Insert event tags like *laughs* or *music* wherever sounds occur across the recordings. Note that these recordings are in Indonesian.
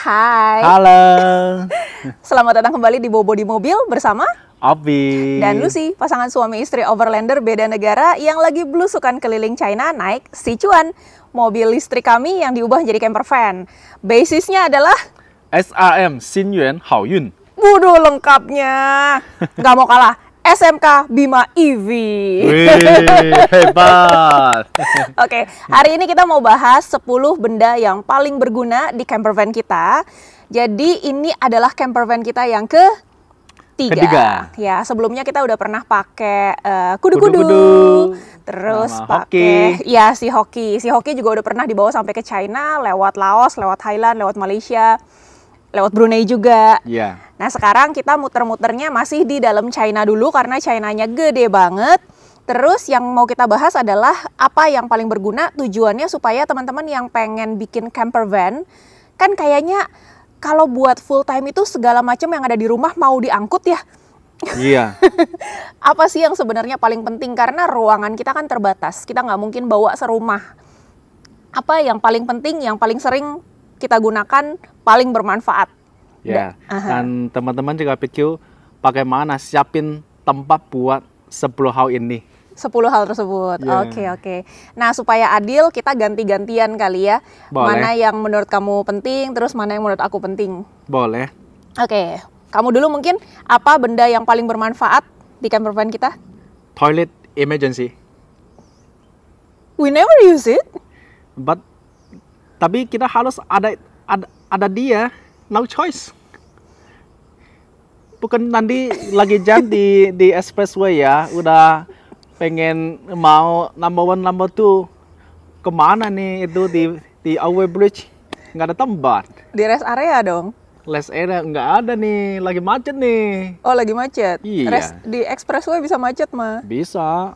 Hai. Halo. *laughs* Selamat datang kembali di Bobo di Mobil bersama Abi dan Lucy, pasangan suami istri overlander beda negara yang lagi belusukan keliling China naik Sichuan. Mobil listrik kami yang diubah jadi camper van. Basisnya adalah SRM Xinyuan Haoyun. Waduh lengkapnya. Gak mau kalah. SMK Bima e Wih, hebat. *laughs* Oke, okay, hari ini kita mau bahas 10 benda yang paling berguna di camper van kita. Jadi ini adalah camper van kita yang ke Tiga. Ketiga. Ya, sebelumnya kita udah pernah pakai uh, kudu-kudu. Terus pakai ya si hoki. Si hoki juga udah pernah dibawa sampai ke China, lewat Laos, lewat Thailand, lewat Malaysia lewat Brunei juga. Yeah. Nah, sekarang kita muter-muternya masih di dalam China dulu karena Chinanya gede banget. Terus yang mau kita bahas adalah apa yang paling berguna tujuannya supaya teman-teman yang pengen bikin camper van kan kayaknya kalau buat full time itu segala macam yang ada di rumah mau diangkut ya. Iya. *laughs* apa sih yang sebenarnya paling penting karena ruangan kita kan terbatas. Kita nggak mungkin bawa serumah. Apa yang paling penting, yang paling sering kita gunakan paling bermanfaat. Ya. Yeah. Uh -huh. Dan teman-teman juga pikir bagaimana siapin tempat buat 10 hal ini. 10 hal tersebut. Ya. Oke, yeah. oke. Okay, okay. Nah, supaya adil kita ganti-gantian kali ya. Boleh. Mana yang menurut kamu penting, terus mana yang menurut aku penting. Boleh. Oke. Okay. Kamu dulu mungkin apa benda yang paling bermanfaat di camper van kita? Toilet emergency. We never use it. But tapi kita harus ada ada, ada dia, no choice. Bukan nanti lagi jam di di expressway ya, udah pengen mau number one number two kemana nih itu di di Away Bridge nggak ada tempat. Di rest area dong. Rest area nggak ada nih, lagi macet nih. Oh lagi macet. Iya. Rest, di expressway bisa macet mah? Bisa.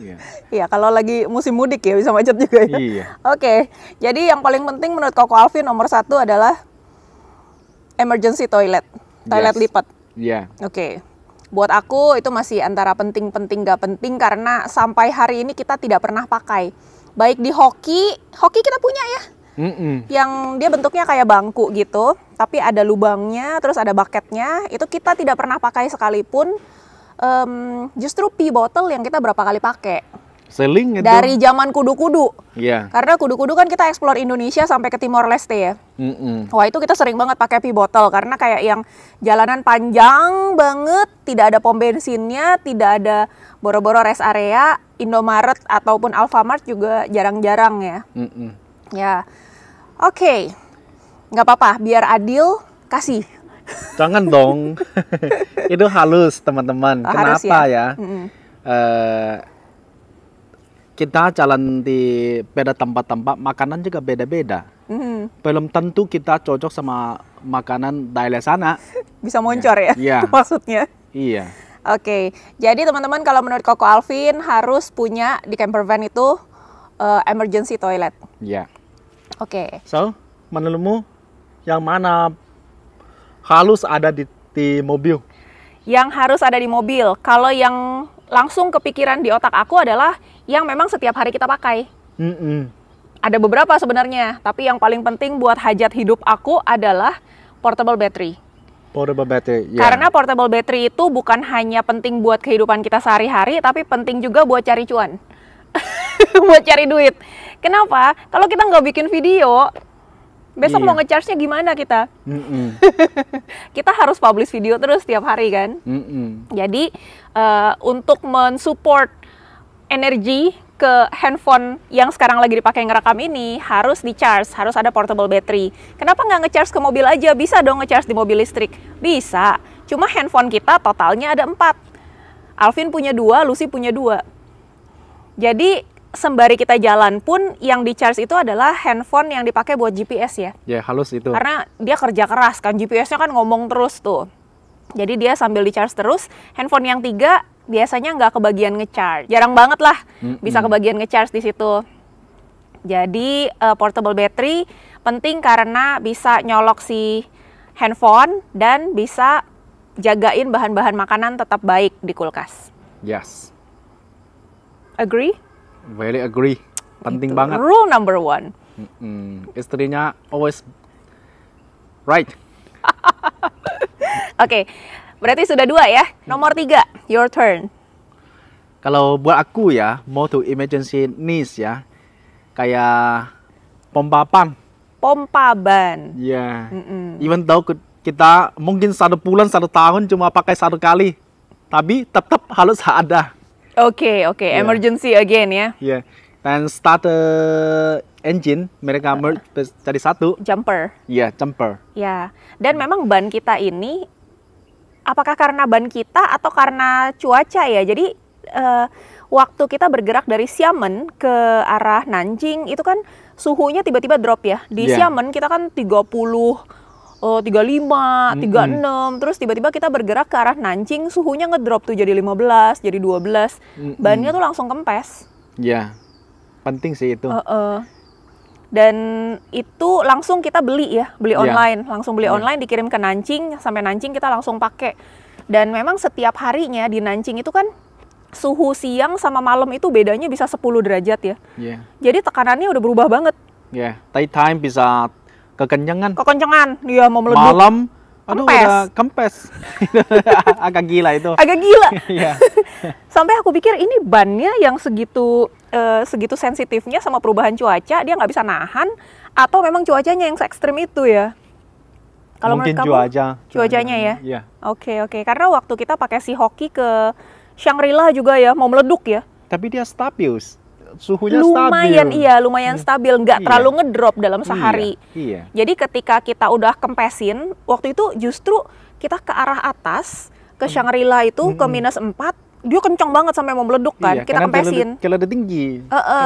Iya. Iya, kalau lagi musim mudik ya bisa macet juga ya. Iya. Oke, okay. jadi yang paling penting menurut Koko Alvin nomor satu adalah emergency toilet, toilet yes. lipat. Iya. Yeah. Oke. Okay. Buat aku itu masih antara penting-penting gak penting karena sampai hari ini kita tidak pernah pakai. Baik di hoki, hoki kita punya ya. Mm -mm. Yang dia bentuknya kayak bangku gitu, tapi ada lubangnya, terus ada bucketnya. Itu kita tidak pernah pakai sekalipun um, justru pi bottle yang kita berapa kali pakai. Seling itu. Dari zaman kudu-kudu. Iya. -kudu. Karena kudu-kudu kan kita explore Indonesia sampai ke Timor Leste ya. Mm -mm. Wah itu kita sering banget pakai pi bottle karena kayak yang jalanan panjang banget, tidak ada pom bensinnya, tidak ada boro-boro rest area, Indomaret ataupun Alfamart juga jarang-jarang ya. Mm -mm. Ya, oke, okay. nggak apa-apa, biar adil kasih. Jangan dong. *laughs* itu halus teman-teman. Oh, Kenapa ya? ya? Mm -hmm. uh, kita jalan di beda tempat-tempat makanan juga beda-beda. Mm. Belum tentu kita cocok sama makanan daerah sana. *laughs* Bisa moncor ya, ya? Yeah. *laughs* maksudnya. Iya. Oke, okay. jadi teman-teman kalau menurut Koko Alvin harus punya di camper van itu uh, emergency toilet. Iya. Yeah. Oke. Okay. So, menurutmu yang mana halus ada di, di mobil? Yang harus ada di mobil. Kalau yang langsung kepikiran di otak aku adalah yang memang setiap hari kita pakai. Mm -mm. Ada beberapa sebenarnya, tapi yang paling penting buat hajat hidup aku adalah portable battery. Portable battery. Yeah. Karena portable battery itu bukan hanya penting buat kehidupan kita sehari-hari, tapi penting juga buat cari cuan, *laughs* buat cari duit. Kenapa? Kalau kita nggak bikin video, besok iya. mau ngecharge-nya gimana kita? Mm -mm. *laughs* kita harus publish video terus setiap hari kan. Mm -mm. Jadi uh, untuk mensupport energi ke handphone yang sekarang lagi dipakai ngerakam ini harus di charge, harus ada portable battery. Kenapa nggak ngecharge ke mobil aja? Bisa dong ngecharge di mobil listrik. Bisa. Cuma handphone kita totalnya ada empat. Alvin punya dua, Lucy punya dua. Jadi sembari kita jalan pun yang di charge itu adalah handphone yang dipakai buat GPS ya. Ya, halus itu. Karena dia kerja keras kan, GPS-nya kan ngomong terus tuh. Jadi dia sambil di charge terus, handphone yang tiga biasanya nggak kebagian ngecharge. Jarang banget lah mm -hmm. bisa kebagian ngecharge di situ. Jadi uh, portable battery penting karena bisa nyolok si handphone dan bisa jagain bahan-bahan makanan tetap baik di kulkas. Yes. Agree? Very agree. Penting Itu. banget. Rule number one. Mm -mm. Istrinya always right. *laughs* Oke, okay. berarti sudah dua ya. Nomor tiga, your turn. Kalau buat aku ya, mau to emergency needs ya, kayak pompa ban. Pompa ban. Ya. Yeah. Even though kita mungkin satu bulan satu tahun cuma pakai satu kali, tapi tetap harus ada. Oke, okay, oke, okay. Iya. emergency again ya. Iya. Yeah. Dan start engine mereka iya. merge jadi satu. Jumper. Iya, yeah, jumper. Ya. Yeah. Dan memang ban kita ini apakah karena ban kita atau karena cuaca ya? Jadi uh, waktu kita bergerak dari Xiamen ke arah Nanjing itu kan suhunya tiba-tiba drop ya. Di yeah. Xiamen kita kan 30 uh, 35, mm -hmm. terus tiba-tiba kita bergerak ke arah Nancing, suhunya ngedrop tuh jadi 15, jadi 12. Mm -hmm. Bannya tuh langsung kempes. Ya. Penting sih itu. Uh -uh. Dan itu langsung kita beli ya, beli yeah. online, langsung beli yeah. online dikirim ke Nancing, sampai Nancing kita langsung pakai. Dan memang setiap harinya di Nancing itu kan suhu siang sama malam itu bedanya bisa 10 derajat ya. Yeah. Jadi tekanannya udah berubah banget. Ya, yeah. time bisa Kekencangan. Kekencangan. dia mau meleduk malam aduh kempes. udah kempes *laughs* agak gila itu agak gila *laughs* iya. *laughs* sampai aku pikir ini bannya yang segitu eh, segitu sensitifnya sama perubahan cuaca dia nggak bisa nahan atau memang cuacanya yang ekstrim itu ya kalau mungkin kamu, cuaca cuacanya ya iya. oke okay, oke okay. karena waktu kita pakai si hoki ke Shangri-La juga ya mau meleduk ya tapi dia stabil suhunya lumayan stabil. iya lumayan iya. stabil nggak iya. terlalu ngedrop dalam iya, sehari iya. iya. jadi ketika kita udah kempesin waktu itu justru kita ke arah atas ke hmm. Shangri-La itu hmm. ke minus 4 dia kencang banget sampai mau meleduk kan iya, kita kempesin kalau ada tinggi e -e,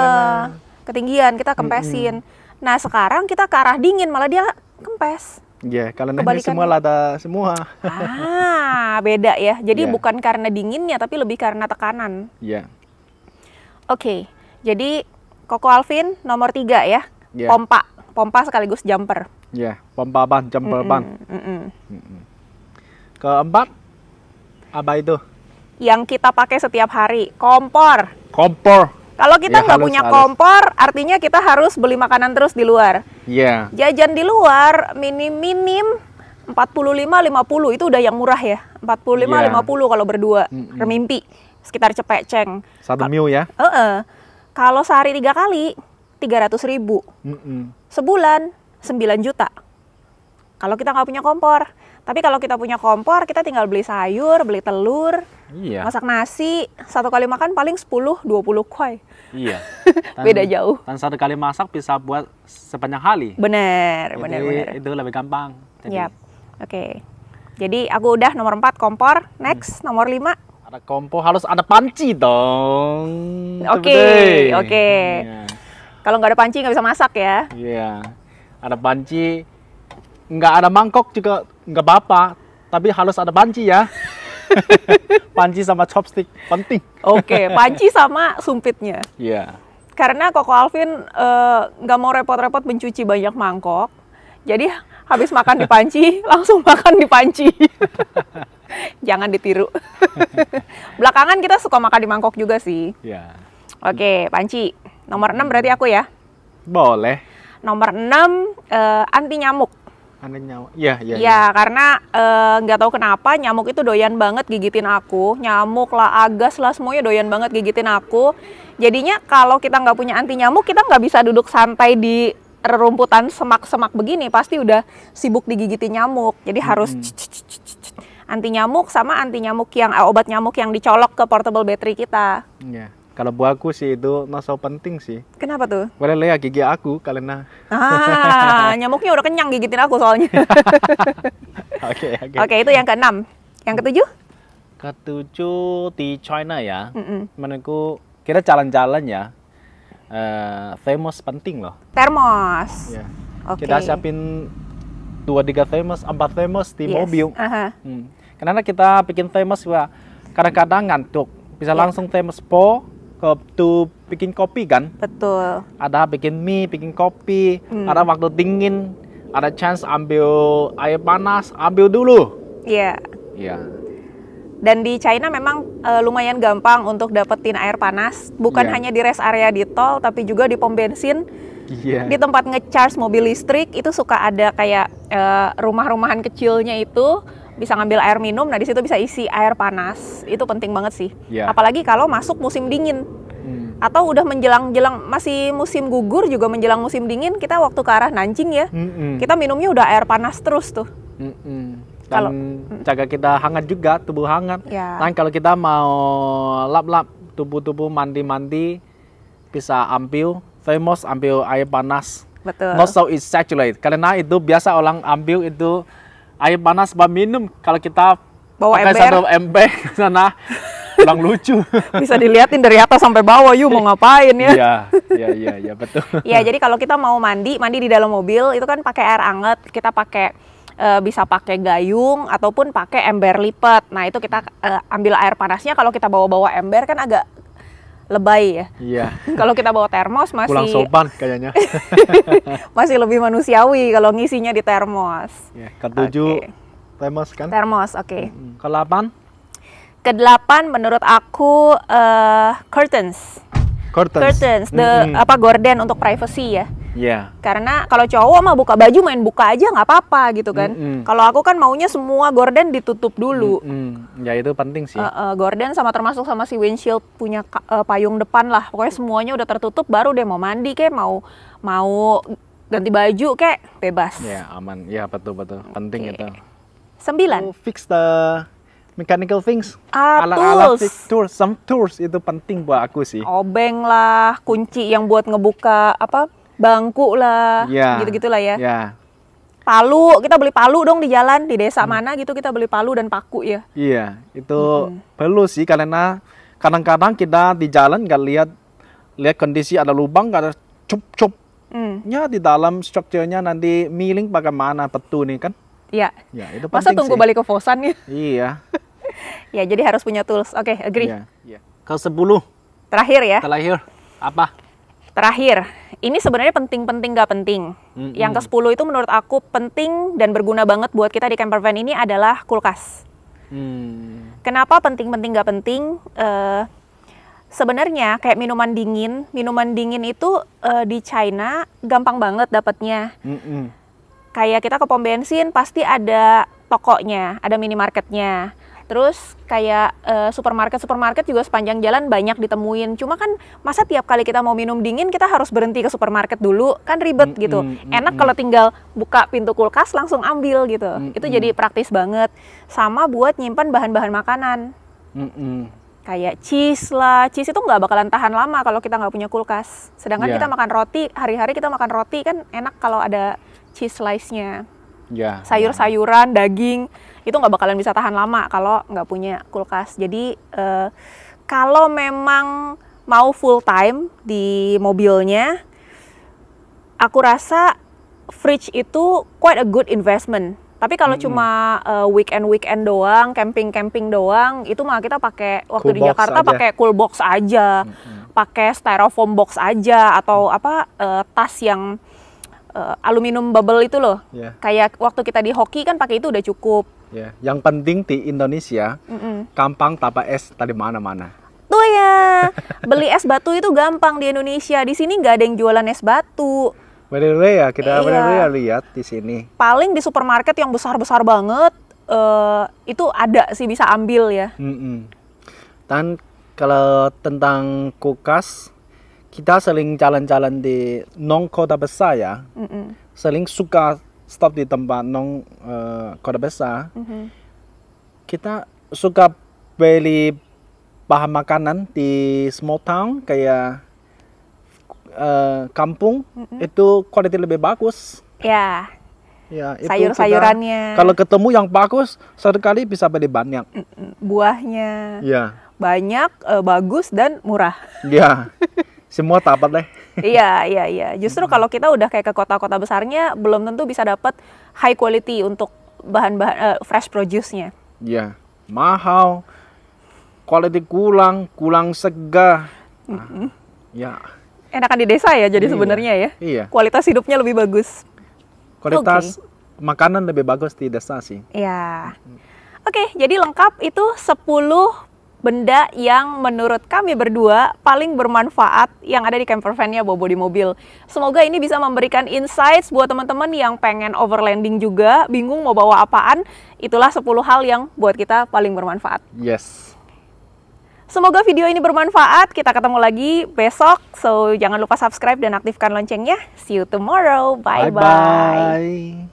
ketinggian kita hmm, kempesin hmm. nah sekarang kita ke arah dingin malah dia kempes Ya, yeah, semua lada semua. Ah, beda ya. Jadi yeah. bukan karena dinginnya tapi lebih karena tekanan. Ya. Yeah. Oke. Okay. Jadi Koko Alvin nomor tiga ya, yeah. pompa, pompa sekaligus jumper. Ya, yeah, pompa ban, jumper ban. Keempat, apa itu? Yang kita pakai setiap hari, kompor. Kompor. Kalau kita ya, nggak ya, punya halus. kompor, artinya kita harus beli makanan terus di luar. Iya. Yeah. Jajan di luar minim-minim 45 50 itu udah yang murah ya. 45 yeah. 50 kalau berdua. Mm -mm. Remimpi sekitar cepek ceng. Satu mil ya. Uh -uh. Kalau sehari tiga kali, tiga ratus ribu. mm hmm Sebulan, sembilan juta. Kalau kita nggak punya kompor. Tapi kalau kita punya kompor, kita tinggal beli sayur, beli telur, iya. masak nasi. Satu kali makan paling sepuluh, dua puluh koi. Iya. *laughs* dan, Beda jauh. Dan satu kali masak bisa buat sepanjang hari. Bener, Jadi, Itu lebih gampang. yep. Oke. Okay. Jadi aku udah nomor 4 kompor, next hmm. nomor 5 ada kompo harus ada panci dong. Oke, oke. Iya. Kalau nggak ada panci nggak bisa masak ya? Iya. Yeah. Ada panci, nggak ada mangkok juga nggak apa-apa. Tapi harus ada panci ya. *laughs* panci sama chopstick penting. Oke, okay, *laughs* panci sama sumpitnya. Iya. Yeah. Karena Koko Alvin eh, nggak uh, mau repot-repot mencuci banyak mangkok, jadi habis makan di panci *laughs* langsung makan di panci. *laughs* Jangan ditiru. *laughs* Belakangan kita suka makan di mangkok juga sih. Ya. Oke, Panci. Nomor 6 berarti aku ya? Boleh. Nomor 6 uh, eh, anti nyamuk. Anti nyamuk. Iya, Ya, Ya, ya karena eh, nggak uh, tahu kenapa nyamuk itu doyan banget gigitin aku. Nyamuk lah, agas lah semuanya doyan banget gigitin aku. Jadinya kalau kita nggak punya anti nyamuk, kita nggak bisa duduk santai di rerumputan semak-semak begini. Pasti udah sibuk digigitin nyamuk. Jadi harus -c anti nyamuk sama anti nyamuk yang eh, obat nyamuk yang dicolok ke portable battery kita. Iya. Kalau buat aku sih itu not so penting sih. Kenapa tuh? Boleh lihat gigi aku karena ah, *laughs* nyamuknya udah kenyang gigitin aku soalnya. *laughs* Oke, oke. Oke, itu yang keenam. Yang ketujuh? Ketujuh di China ya. Mm -mm. Menurutku kita jalan-jalan ya. Uh, eh, thermos penting loh. Termos. Yeah. Okay. Kita siapin dua tiga thermos, empat thermos di yes. mobil. Uh -huh. hmm karena kita bikin temes juga kadang-kadang ngantuk. Bisa ya. langsung temes po ke tuh bikin kopi kan? Betul. Ada bikin mie, bikin kopi, hmm. ada waktu dingin, ada chance ambil air panas, ambil dulu. Iya. Iya. Dan di China memang e, lumayan gampang untuk dapetin air panas, bukan yeah. hanya di rest area di tol, tapi juga di pom bensin. Yeah. Di tempat ngecharge mobil listrik itu suka ada kayak e, rumah-rumahan kecilnya itu bisa ngambil air minum, nah di situ bisa isi air panas. Itu penting banget sih. Yeah. Apalagi kalau masuk musim dingin. Hmm. Atau udah menjelang-jelang masih musim gugur juga menjelang musim dingin, kita waktu ke arah Nancing ya. Hmm -hmm. Kita minumnya udah air panas terus tuh. Hmm -hmm. Dan kalau hmm. jaga kita hangat juga, tubuh hangat. Yeah. Dan kalau kita mau lap-lap tubuh-tubuh mandi-mandi bisa ambil, famous ambil air panas. Betul. Not so it's saturated. Karena itu biasa orang ambil itu air panas bawa minum kalau kita bawa pakai ember. satu ember sana kurang lucu. *laughs* Bisa dilihatin dari atas sampai bawah, yuk mau ngapain ya? Iya, iya, iya, ya, betul. Iya, jadi kalau kita mau mandi, mandi di dalam mobil itu kan pakai air anget, kita pakai eh, bisa pakai gayung ataupun pakai ember lipat. Nah, itu kita e, ambil air panasnya kalau kita bawa-bawa ember kan agak lebay ya. Iya. *laughs* kalau kita bawa termos masih pulang sopan kayaknya. *laughs* masih lebih manusiawi kalau ngisinya di termos. Ya, ketujuh okay. termos kan? Termos, oke. Okay. Mm-hmm. delapan Kedelapan menurut aku uh, curtains. Curtains. Curtains, the mm-hmm. apa gorden untuk privacy ya. Yeah. Karena kalau cowok mah buka baju main buka aja nggak apa-apa gitu kan. Mm -hmm. Kalau aku kan maunya semua gorden ditutup dulu. Mm -hmm. Ya itu penting sih. Uh, uh, gorden sama termasuk sama si windshield punya uh, payung depan lah. Pokoknya semuanya udah tertutup baru deh mau mandi kayak mau mau ganti baju kayak bebas. Ya yeah, aman. Ya betul betul. Penting okay. itu. Sembilan. Oh, fix the mechanical things Alat ah, alat tools. tools some tools itu penting buat aku sih obeng lah kunci yang buat ngebuka apa bangku lah, yeah. gitu lah ya. Yeah. Palu, kita beli palu dong di jalan di desa hmm. mana gitu kita beli palu dan paku ya. Iya, itu hmm. perlu sih karena kadang-kadang kita di jalan nggak lihat lihat kondisi ada lubang nggak ada cup-cup. Hmm. Ya di dalam strukturnya nanti miling bagaimana petu nih kan? Iya. Ya, itu Masa tunggu sih. balik ke Fosan ya? Iya. *laughs* ya, jadi harus punya tools. Oke, okay, agree. Iya. Ya. Ke sepuluh Terakhir ya. Terakhir. Apa? Terakhir, ini sebenarnya penting-penting gak penting. Mm-hmm. Yang ke-10 itu menurut aku penting dan berguna banget buat kita di camper van ini adalah kulkas. Mm. Kenapa penting-penting gak penting? Uh, sebenarnya kayak minuman dingin, minuman dingin itu uh, di China gampang banget dapatnya. Mm-hmm. Kayak kita ke pom bensin pasti ada tokonya, ada minimarketnya. Terus kayak supermarket eh, supermarket supermarket juga sepanjang jalan banyak ditemuin. Cuma kan masa tiap kali kita mau minum dingin kita harus berhenti ke supermarket dulu kan ribet mm, gitu. Mm, mm, enak mm. kalau tinggal buka pintu kulkas langsung ambil gitu. Mm, Itu jadi praktis banget. Sama buat nyimpan bahan-bahan makanan. Mm, mm. Kayak cheese lah, cheese itu nggak bakalan tahan lama kalau kita nggak punya kulkas. Sedangkan yeah. kita makan roti, hari-hari kita makan roti kan enak kalau ada cheese slice-nya yeah, sayur-sayuran, daging itu nggak bakalan bisa tahan lama kalau nggak punya kulkas. Jadi uh, kalau memang mau full time di mobilnya, aku rasa fridge itu quite a good investment. Tapi kalau -hmm. cuma uh, weekend weekend doang, camping camping doang, itu mah kita pakai waktu cool di Jakarta pakai cool box aja, mm -hmm. pakai styrofoam box aja atau hmm. apa uh, tas yang uh, eh, aluminium bubble itu loh. Yeah. Kayak waktu kita di hoki kan pakai itu udah cukup. Yeah. Yang penting di Indonesia, mm -mm. tapa es tadi mana-mana. Tuh ya, beli es batu itu gampang di Indonesia. Di sini nggak ada yang jualan es batu. Bener-bener ya, kita bener-bener iya. ya lihat di sini. Paling di supermarket yang besar-besar banget, uh, itu ada sih bisa ambil ya. Mm -mm. Dan kalau tentang kulkas, kita sering jalan-jalan di non kota besar ya mm -mm. sering suka stop di tempat non uh, eh, kota besar mm -hmm. kita suka beli bahan makanan di small town kayak uh, kampung mm -mm. itu kualitas lebih bagus ya yeah. ya sayur-sayurannya kalau ketemu yang bagus satu kali bisa beli banyak buahnya ya banyak eh, bagus dan murah ya *laughs* semua dapat deh. *laughs* iya, iya, iya. Justru hmm. kalau kita udah kayak ke kota-kota besarnya, belum tentu bisa dapat high quality untuk bahan-bahan uh, eh, fresh produce-nya. Iya, mahal, quality kurang, kurang segar. Ah, mm ya. Enakan di desa ya, jadi iya, sebenarnya ya. Iya. Kualitas hidupnya lebih bagus. Kualitas okay makanan lebih bagus di desa sih. Iya. Oke, okay, jadi lengkap itu 10 benda yang menurut kami berdua paling bermanfaat yang ada di camper van-nya Bobo di mobil. Semoga ini bisa memberikan insights buat teman-teman yang pengen overlanding juga, bingung mau bawa apaan. Itulah 10 hal yang buat kita paling bermanfaat. Yes. Semoga video ini bermanfaat. Kita ketemu lagi besok. So, jangan lupa subscribe dan aktifkan loncengnya. See you tomorrow. Bye-bye.